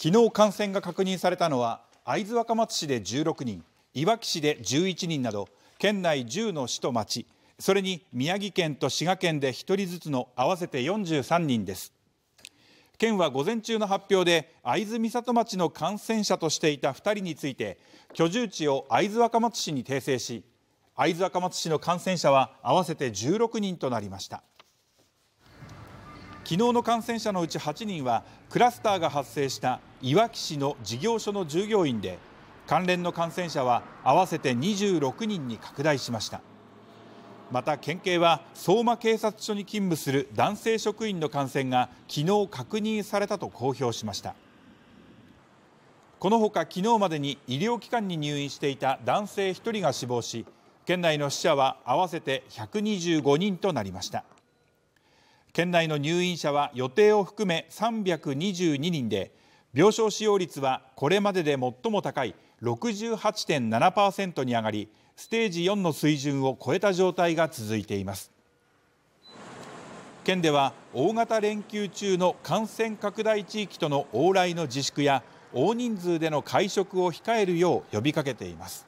昨日感染が確認されたのは会津若松市で16人いわき市で11人など県内10の市と町それに宮城県と滋賀県で1人ずつの合わせて43人です県は午前中の発表で会津美里町の感染者としていた2人について居住地を会津若松市に訂正し会津若松市の感染者は合わせて16人となりました昨日の感染者のうち8人はクラスターが発生したいわき市の事業所の従業員で関連の感染者は合わせて26人に拡大しましたまた県警は相馬警察署に勤務する男性職員の感染が昨日確認されたと公表しましたこのほか昨日までに医療機関に入院していた男性1人が死亡し県内の死者は合わせて125人となりました。県内の入院者は予定を含め322人で病床使用率はこれまでで最も高い68.7%に上がりステージ4の水準を超えた状態が続いています県では大型連休中の感染拡大地域との往来の自粛や大人数での会食を控えるよう呼びかけています